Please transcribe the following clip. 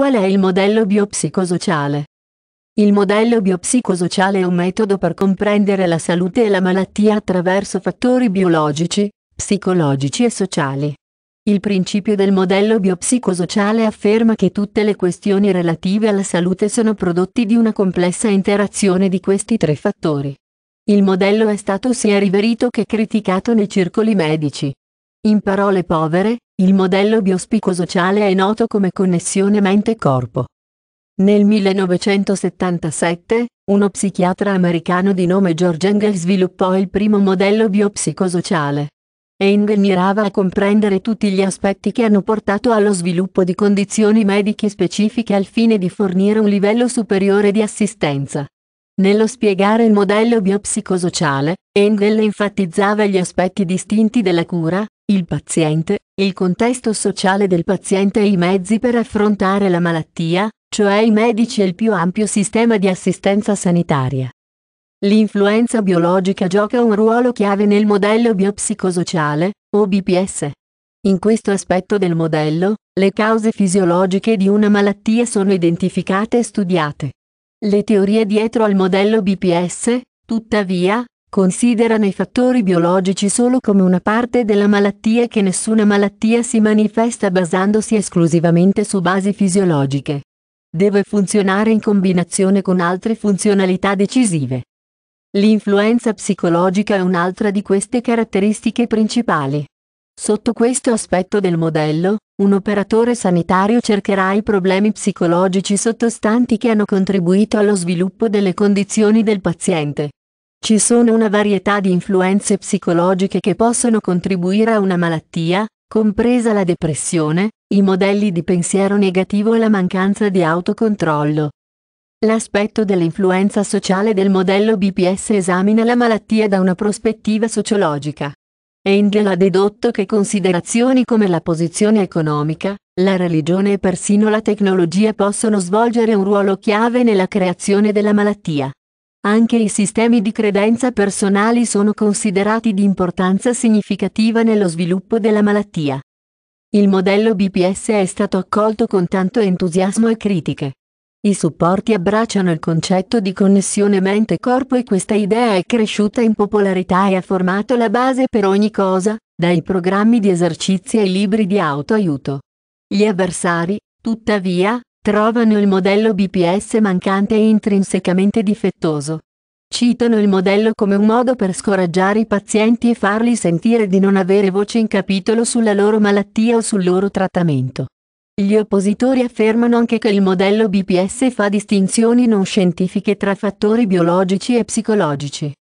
Qual è il modello biopsicosociale? Il modello biopsicosociale è un metodo per comprendere la salute e la malattia attraverso fattori biologici, psicologici e sociali. Il principio del modello biopsicosociale afferma che tutte le questioni relative alla salute sono prodotti di una complessa interazione di questi tre fattori. Il modello è stato sia riverito che criticato nei circoli medici. In parole povere, il modello biospico è noto come connessione mente-corpo. Nel 1977, uno psichiatra americano di nome George Engel sviluppò il primo modello biopsicosociale. Engel mirava a comprendere tutti gli aspetti che hanno portato allo sviluppo di condizioni mediche specifiche al fine di fornire un livello superiore di assistenza. Nello spiegare il modello biopsicosociale, Engel enfatizzava gli aspetti distinti della cura, il paziente, il contesto sociale del paziente e i mezzi per affrontare la malattia, cioè i medici e il più ampio sistema di assistenza sanitaria. L'influenza biologica gioca un ruolo chiave nel modello biopsicosociale, o BPS. In questo aspetto del modello, le cause fisiologiche di una malattia sono identificate e studiate. Le teorie dietro al modello BPS, tuttavia, considerano i fattori biologici solo come una parte della malattia e che nessuna malattia si manifesta basandosi esclusivamente su basi fisiologiche. Deve funzionare in combinazione con altre funzionalità decisive. L'influenza psicologica è un'altra di queste caratteristiche principali. Sotto questo aspetto del modello, un operatore sanitario cercherà i problemi psicologici sottostanti che hanno contribuito allo sviluppo delle condizioni del paziente. Ci sono una varietà di influenze psicologiche che possono contribuire a una malattia, compresa la depressione, i modelli di pensiero negativo e la mancanza di autocontrollo. L'aspetto dell'influenza sociale del modello BPS esamina la malattia da una prospettiva sociologica. Engel ha dedotto che considerazioni come la posizione economica, la religione e persino la tecnologia possono svolgere un ruolo chiave nella creazione della malattia. Anche i sistemi di credenza personali sono considerati di importanza significativa nello sviluppo della malattia. Il modello BPS è stato accolto con tanto entusiasmo e critiche. I supporti abbracciano il concetto di connessione mente-corpo e questa idea è cresciuta in popolarità e ha formato la base per ogni cosa, dai programmi di esercizi ai libri di autoaiuto. Gli avversari, tuttavia, Trovano il modello BPS mancante e intrinsecamente difettoso. Citano il modello come un modo per scoraggiare i pazienti e farli sentire di non avere voce in capitolo sulla loro malattia o sul loro trattamento. Gli oppositori affermano anche che il modello BPS fa distinzioni non scientifiche tra fattori biologici e psicologici.